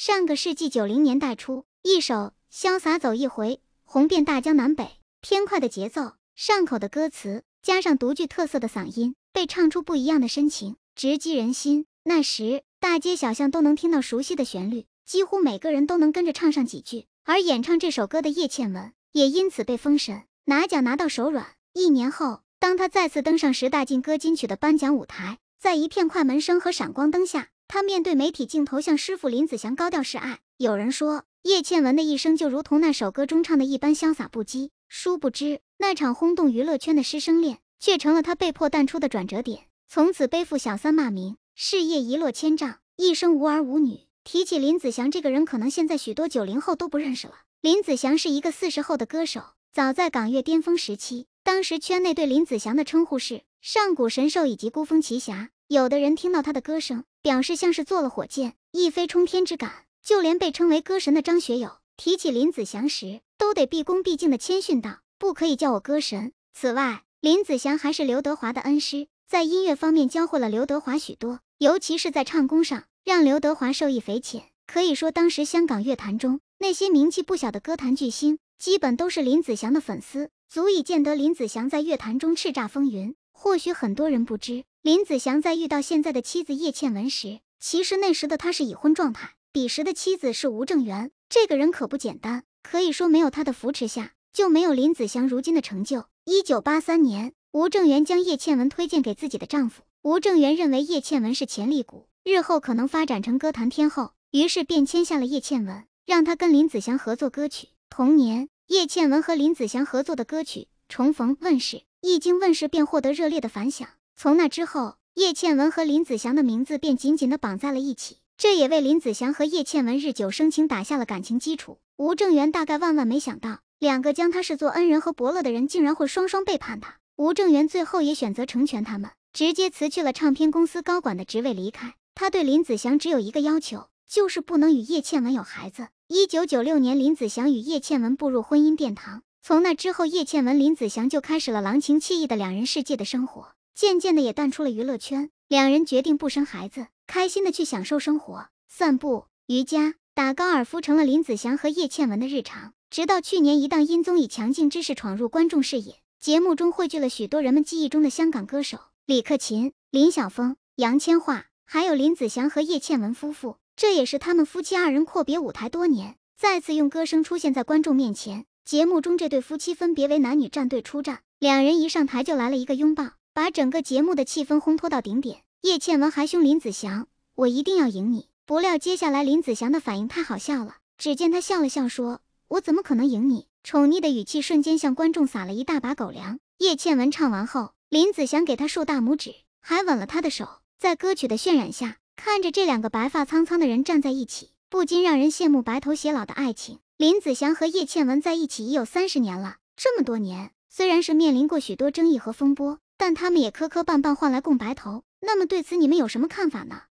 上个世纪九零年代初，一首《潇洒走一回》红遍大江南北。偏快的节奏，上口的歌词，加上独具特色的嗓音，被唱出不一样的深情，直击人心。那时，大街小巷都能听到熟悉的旋律，几乎每个人都能跟着唱上几句。而演唱这首歌的叶倩文也因此被封神，拿奖拿到手软。一年后，当他再次登上十大劲歌金曲的颁奖舞台，在一片快门声和闪光灯下。他面对媒体镜头，向师傅林子祥高调示爱。有人说，叶倩文的一生就如同那首歌中唱的一般潇洒不羁。殊不知，那场轰动娱乐圈的师生恋，却成了他被迫淡出的转折点。从此背负小三骂名，事业一落千丈，一生无儿无女。提起林子祥这个人，可能现在许多九零后都不认识了。林子祥是一个四十后的歌手，早在港乐巅峰时期，当时圈内对林子祥的称呼是“上古神兽”以及“孤峰奇侠”。有的人听到他的歌声。表示像是坐了火箭，一飞冲天之感。就连被称为歌神的张学友提起林子祥时，都得毕恭毕敬的谦逊道：“不可以叫我歌神。”此外，林子祥还是刘德华的恩师，在音乐方面教会了刘德华许多，尤其是在唱功上，让刘德华受益匪浅。可以说，当时香港乐坛中那些名气不小的歌坛巨星，基本都是林子祥的粉丝，足以见得林子祥在乐坛中叱咤风云。或许很多人不知，林子祥在遇到现在的妻子叶倩文时，其实那时的他是已婚状态，彼时的妻子是吴正源。这个人可不简单，可以说没有他的扶持下，就没有林子祥如今的成就。一九八三年，吴正源将叶倩文推荐给自己的丈夫。吴正源认为叶倩文是潜力股，日后可能发展成歌坛天后，于是便签下了叶倩文，让她跟林子祥合作歌曲。同年，叶倩文和林子祥合作的歌曲《重逢》问世。一经问世便获得热烈的反响。从那之后，叶倩文和林子祥的名字便紧紧的绑在了一起，这也为林子祥和叶倩文日久生情打下了感情基础。吴正源大概万万没想到，两个将他视作恩人和伯乐的人，竟然会双双背叛他。吴正源最后也选择成全他们，直接辞去了唱片公司高管的职位，离开。他对林子祥只有一个要求，就是不能与叶倩文有孩子。一九九六年，林子祥与叶倩文步入婚姻殿堂。从那之后，叶倩文、林子祥就开始了郎情妾意的两人世界的生活，渐渐的也淡出了娱乐圈。两人决定不生孩子，开心的去享受生活，散步、瑜伽、打高尔夫成了林子祥和叶倩文的日常。直到去年，一档音综以强劲之势闯入观众视野，节目中汇聚了许多人们记忆中的香港歌手李克勤、林晓峰、杨千嬅，还有林子祥和叶倩文夫妇。这也是他们夫妻二人阔别舞台多年，再次用歌声出现在观众面前。节目中这对夫妻分别为男女战队出战，两人一上台就来了一个拥抱，把整个节目的气氛烘托到顶点。叶倩文还凶林子祥：“我一定要赢你。”不料接下来林子祥的反应太好笑了，只见他笑了笑说：“我怎么可能赢你？”宠溺的语气瞬间向观众撒了一大把狗粮。叶倩文唱完后，林子祥给他竖大拇指，还吻了他的手。在歌曲的渲染下，看着这两个白发苍苍的人站在一起，不禁让人羡慕白头偕老的爱情。林子祥和叶倩文在一起已有三十年了，这么多年，虽然是面临过许多争议和风波，但他们也磕磕绊绊换来共白头。那么对此你们有什么看法呢？